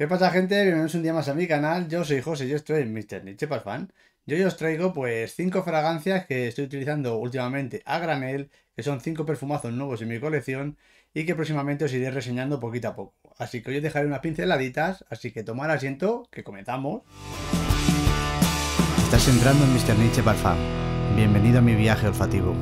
¿Qué pasa gente? Bienvenidos un día más a mi canal, yo soy José y estoy en Mr. Nietzsche Fan. Yo hoy os traigo pues 5 fragancias que estoy utilizando últimamente a granel, que son 5 perfumazos nuevos en mi colección y que próximamente os iré reseñando poquito a poco. Así que hoy os dejaré unas pinceladitas, así que tomar asiento, que comenzamos. Estás entrando en Mr. Nietzsche Fan. Bienvenido a mi viaje olfativo.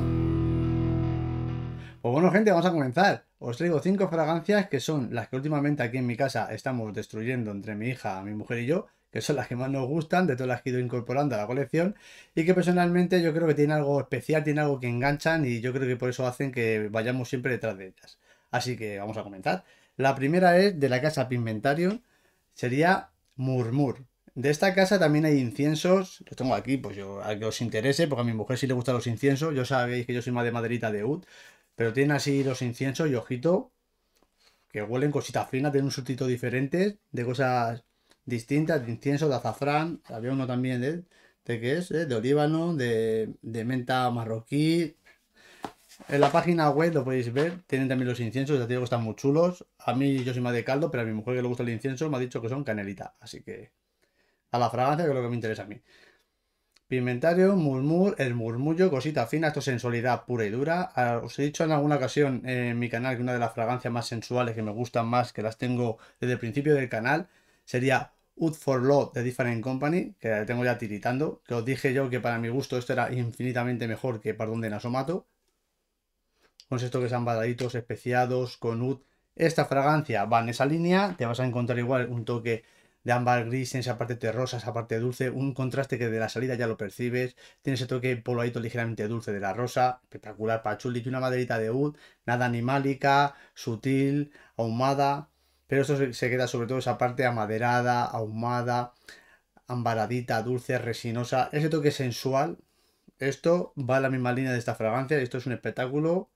Pues bueno gente, vamos a comenzar. Os traigo cinco fragancias que son las que últimamente aquí en mi casa estamos destruyendo entre mi hija, mi mujer y yo, que son las que más nos gustan, de todas las que he ido incorporando a la colección y que personalmente yo creo que tienen algo especial, tienen algo que enganchan y yo creo que por eso hacen que vayamos siempre detrás de ellas. Así que vamos a comentar. La primera es de la casa Pimentario, sería Murmur. De esta casa también hay inciensos, los tengo aquí, pues yo, a que os interese, porque a mi mujer sí le gustan los inciensos, yo sabéis que yo soy más de maderita de oud. Pero tienen así los inciensos y ojito, que huelen cositas finas, tienen un sustituto diferente de cosas distintas, de incienso, de azafrán, había uno también de, ¿eh? de qué es, eh? de olíbano, de, menta marroquí. En la página web lo podéis ver, tienen también los inciensos, ya digo que están muy chulos. A mí yo soy más de caldo, pero a mi mujer que le gusta el incienso me ha dicho que son canelita, así que a la fragancia que es lo que me interesa a mí pimentario, murmur, el murmullo, cosita fina, esto es sensualidad pura y dura. Ah, os he dicho en alguna ocasión en mi canal que una de las fragancias más sensuales que me gustan más, que las tengo desde el principio del canal, sería Ud for Love de Different Company, que la tengo ya tiritando, que os dije yo que para mi gusto esto era infinitamente mejor que Pardón de Nasomato. Con esto que sean baladitos, especiados, con Ud. Esta fragancia va en esa línea, te vas a encontrar igual un toque de ámbar gris, en esa parte terrosa, esa parte dulce, un contraste que de la salida ya lo percibes, tiene ese toque poloadito ligeramente dulce de la rosa, espectacular pachuli, y una maderita de oud nada animálica, sutil, ahumada, pero esto se queda sobre todo esa parte amaderada, ahumada, ambaradita, dulce, resinosa, ese toque sensual, esto va a la misma línea de esta fragancia, esto es un espectáculo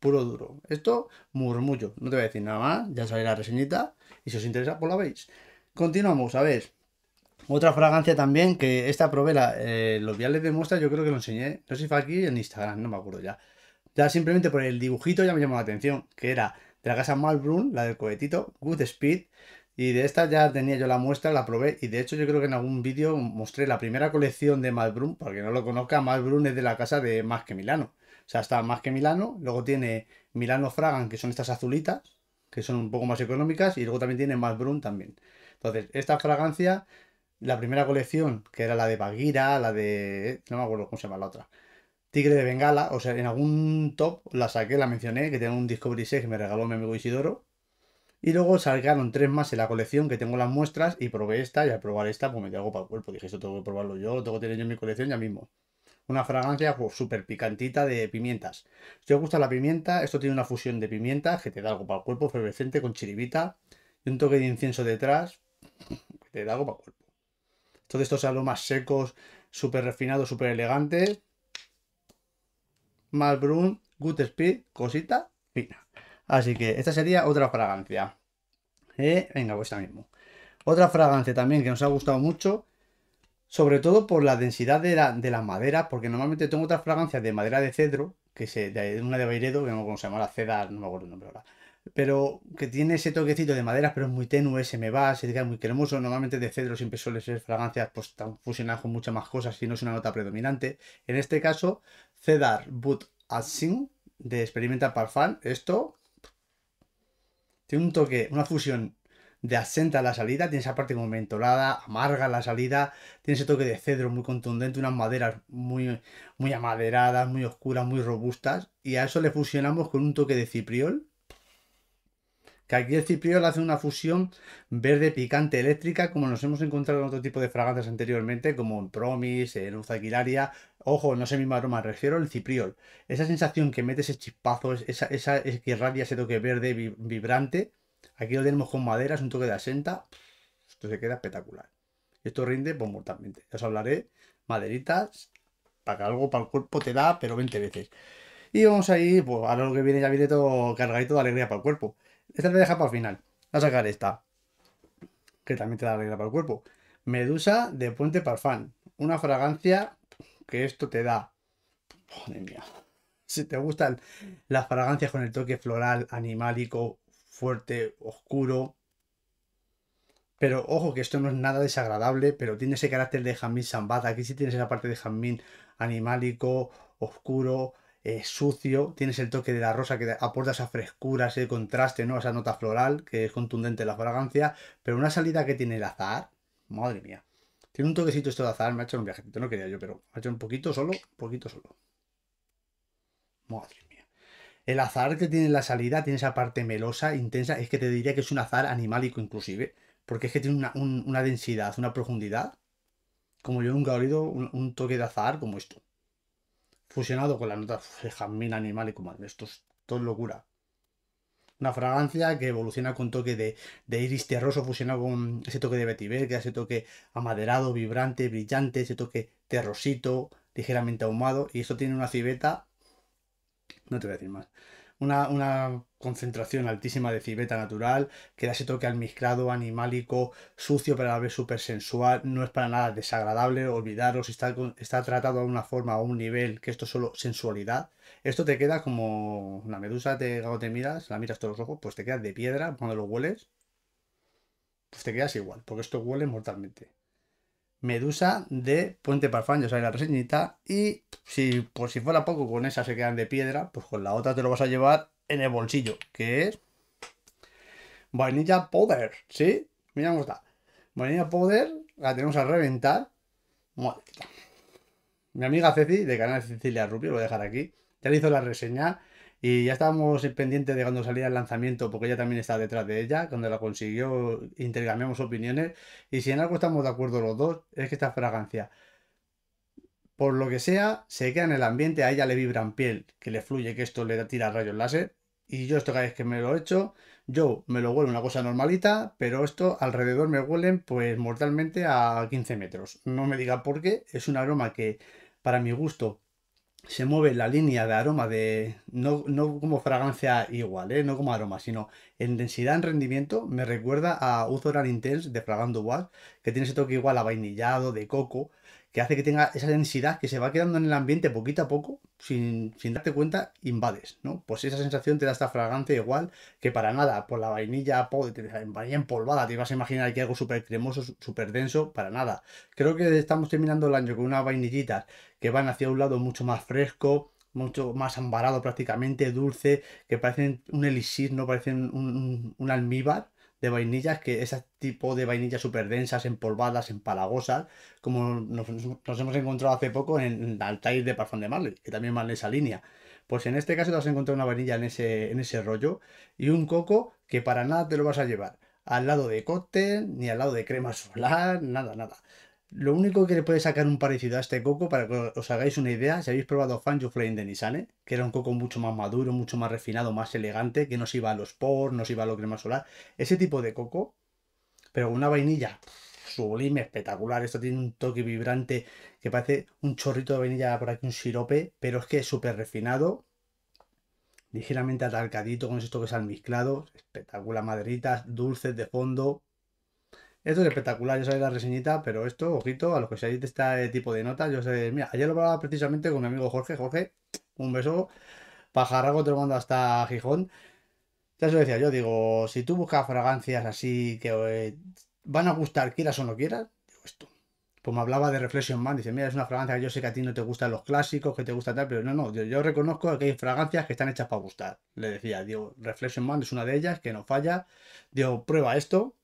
puro duro. Esto murmullo, no te voy a decir nada más, ya sabéis la reseñita y si os interesa pues la veis. Continuamos, a ver. Otra fragancia también que esta probé eh, los viales de muestra, yo creo que lo enseñé. No sé si fue aquí en Instagram, no me acuerdo ya. Ya simplemente por el dibujito ya me llamó la atención, que era de la casa Malbrun, la del cohetito, Good Speed. Y de esta ya tenía yo la muestra, la probé. Y de hecho, yo creo que en algún vídeo mostré la primera colección de Malbrun. porque no lo conozca, Malbrun es de la casa de Más que Milano. O sea, está Más que Milano. Luego tiene Milano Fragan, que son estas azulitas, que son un poco más económicas. Y luego también tiene Malbrun también. Entonces, esta fragancia, la primera colección, que era la de Bagheera, la de. No me acuerdo cómo se llama la otra. Tigre de Bengala, o sea, en algún top la saqué, la mencioné, que tenía un Discovery 6 que me regaló mi amigo Isidoro. Y luego salgaron tres más en la colección que tengo las muestras y probé esta y al probar esta pues me dio algo para el cuerpo. Dije, esto tengo que probarlo yo, lo tengo que tener yo en mi colección ya mismo. Una fragancia pues, súper picantita de pimientas. Si os gusta la pimienta, esto tiene una fusión de pimientas que te da algo para el cuerpo, efervescente con chiribita y un toque de incienso detrás. Te da algo para cuerpo. Todos estos más secos, súper refinado súper elegante Malbrun, Good Speed, cosita fina. Así que esta sería otra fragancia. Eh, venga, pues esta mismo. Otra fragancia también que nos ha gustado mucho, sobre todo por la densidad de la, de la madera, porque normalmente tengo otras fragancias de madera de cedro, que se, una de Bairedo, que no cómo se llama, la no me acuerdo el nombre ahora, pero que tiene ese toquecito de maderas, pero es muy tenue, se me va, se diga muy cremoso. Normalmente de cedro siempre suele ser fragancias pues están fusionadas con muchas más cosas y no es una nota predominante. En este caso, Cedar Boot Asin de Experimental Parfum, esto tiene un toque, una fusión de asenta la salida, tiene esa parte como mentolada, amarga la salida, tiene ese toque de cedro muy contundente, unas maderas muy, muy amaderadas, muy oscuras, muy robustas, y a eso le fusionamos con un toque de cipriol, que aquí el cipriol hace una fusión verde picante eléctrica, como nos hemos encontrado en otro tipo de fragancias anteriormente, como en Promis, en Uzaquilaria. Ojo, no sé mismo aroma, refiero el cipriol. Esa sensación que mete ese chispazo, esa, esa, que irradia ese toque verde vibrante, Aquí lo tenemos con maderas, un toque de asenta. Esto se queda espectacular. Esto rinde, pues mortalmente. Ya os hablaré. Maderitas, para que algo para el cuerpo te da, pero 20 veces. Y vamos a ir, pues a lo que viene ya viene todo cargadito de alegría para el cuerpo. Esta te deja para el final. Voy a sacar esta. Que también te da alegría para el cuerpo. Medusa de Puente Parfán. Una fragancia que esto te da. Madre mía. Si te gustan las fragancias con el toque floral, animalico fuerte, oscuro. Pero ojo que esto no es nada desagradable, pero tiene ese carácter de Jamín zambada, Aquí sí tienes esa parte de Jamín animálico, oscuro, eh, sucio. Tienes el toque de la rosa que aporta esa frescura, ese contraste, ¿no? Esa nota floral que es contundente la fragancia. Pero una salida que tiene el azar, madre mía. Tiene un toquecito esto de azar, me ha hecho un viajecito, no quería yo, pero ha hecho un poquito solo, un poquito solo. Madre el azar que tiene la salida, tiene esa parte melosa, intensa, es que te diría que es un azar animálico inclusive, porque es que tiene una, densidad, una profundidad, como yo nunca he oído un, toque de azar como esto. Fusionado con la nota de jazmín animálico, madre, esto es todo locura. Una fragancia que evoluciona con toque de, iris terroso fusionado con ese toque de vetiver, ese toque amaderado, vibrante, brillante, ese toque terrosito, ligeramente ahumado, y esto tiene una civeta no te voy a decir más. Una, una, concentración altísima de civeta natural, que da ese toque almizclado, animálico, sucio, pero a la vez súper sensual, no es para nada desagradable, olvidaros, está, está tratado a una forma o un nivel que esto es solo sensualidad. Esto te queda como una medusa, te, cuando te miras, la miras todos los ojos, pues te quedas de piedra cuando lo hueles, pues te quedas igual, porque esto huele mortalmente. Medusa de Puente Parfán, ya sabéis la reseñita. Y si por pues, si fuera poco con esa se quedan de piedra, pues con la otra te lo vas a llevar en el bolsillo, que es Vanilla Powder, ¿sí? Mira cómo está. Vanilla Powder, la tenemos a reventar. Mi amiga Ceci, de Canal Cecilia Rubio, lo voy a dejar aquí, ya le hizo la reseña y ya estábamos pendientes de cuando salía el lanzamiento, porque ella también está detrás de ella. Cuando la consiguió, intercambiamos opiniones. Y si en algo estamos de acuerdo los dos, es que esta fragancia, por lo que sea, se queda en el ambiente. A ella le vibran piel, que le fluye, que esto le tira rayos láser. Y yo esto cada vez que me lo he hecho, yo me lo huele una cosa normalita, pero esto alrededor me huelen pues mortalmente a 15 metros. No me diga por qué, es un aroma que para mi gusto se mueve la línea de aroma de. No, como fragancia igual, ¿eh? no como aroma, sino en densidad, en rendimiento, me recuerda a Uzoran Intense de Fragando Watt, que tiene ese toque igual a vainillado, de coco, que hace que tenga esa densidad que se va quedando en el ambiente poquito a poco sin, darte cuenta, invades, ¿no? Pues esa sensación te da esta fragancia igual que para nada, por la vainilla, vainilla empolvada, te vas a imaginar aquí algo súper cremoso, súper denso, para nada. Creo que estamos terminando el año con unas vainillitas que van hacia un lado mucho más fresco, mucho más ambarado prácticamente, dulce, que parecen un elixir, no parecen un, un almíbar de vainillas, que ese tipo de vainillas super densas, empolvadas, empalagosas, como nos, hemos encontrado hace poco en el Altair de Parfum de Marley, que también van esa línea. Pues en este caso te vas a encontrar una vainilla en ese, en ese rollo y un coco que para nada te lo vas a llevar al lado de cóctel, ni al lado de crema solar, nada, nada. Lo único que le puede sacar un parecido a este coco, para que os hagáis una idea, si habéis probado Fangio Flame de Nisane, ¿eh? que era un coco mucho más maduro, mucho más refinado, más elegante, que no se iba a los por, no se iba a lo crema solar, ese tipo de coco, pero una vainilla sublime, espectacular, esto tiene un toque vibrante que parece un chorrito de vainilla por aquí, un sirope, pero es que es súper refinado, ligeramente atalcadito con esos toques almizclados, espectacular maderitas, dulces de fondo, esto es espectacular, ya sabéis la reseñita, pero esto, ojito, a los que seáis de este tipo de notas, yo sé, mira, ayer lo hablaba precisamente con mi amigo Jorge, Jorge, un beso, pajarraco te lo mando hasta Gijón. Ya se lo decía yo, digo, si tú buscas fragancias así que eh, van a gustar, quieras o no quieras, digo esto. Pues me hablaba de Reflection Man, dice, mira, es una fragancia que yo sé que a ti no te gustan los clásicos, que te gusta tal, pero no, no, yo, yo reconozco que hay fragancias que están hechas para gustar. Le decía, digo, Reflection Man es una de ellas que no falla, digo, prueba esto,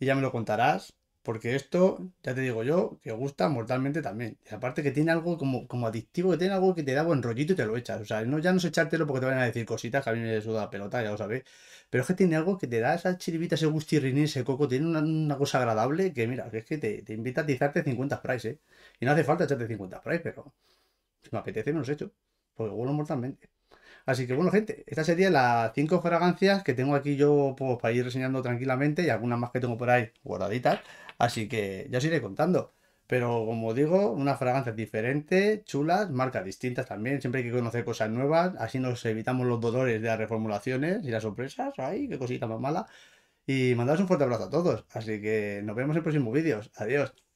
y ya me lo contarás, porque esto, ya te digo yo, que gusta mortalmente también. Y aparte que tiene algo como, como adictivo, que tiene algo que te da buen rollito y te lo echas. O sea, no, ya no es echártelo porque te van a decir cositas que a mí me suda la pelota, ya lo sabes Pero es que tiene algo que te da esa chiribita, ese y ese coco. Tiene una, cosa agradable que, mira, que es que te, invita a tirarte 50 sprays, ¿eh? Y no hace falta echarte 50 sprays, pero si me apetece me los echo. Porque huelo mortalmente. Así que bueno, gente, esta sería las 5 fragancias que tengo aquí yo pues, para ir reseñando tranquilamente y algunas más que tengo por ahí guardaditas. Así que ya os iré contando. Pero como digo, unas fragancias diferentes, chulas, marcas distintas también. Siempre hay que conocer cosas nuevas. Así nos evitamos los dolores de las reformulaciones y las sorpresas. ¡Ay, qué cosita más mala! Y mandaros un fuerte abrazo a todos. Así que nos vemos en próximos vídeos. Adiós.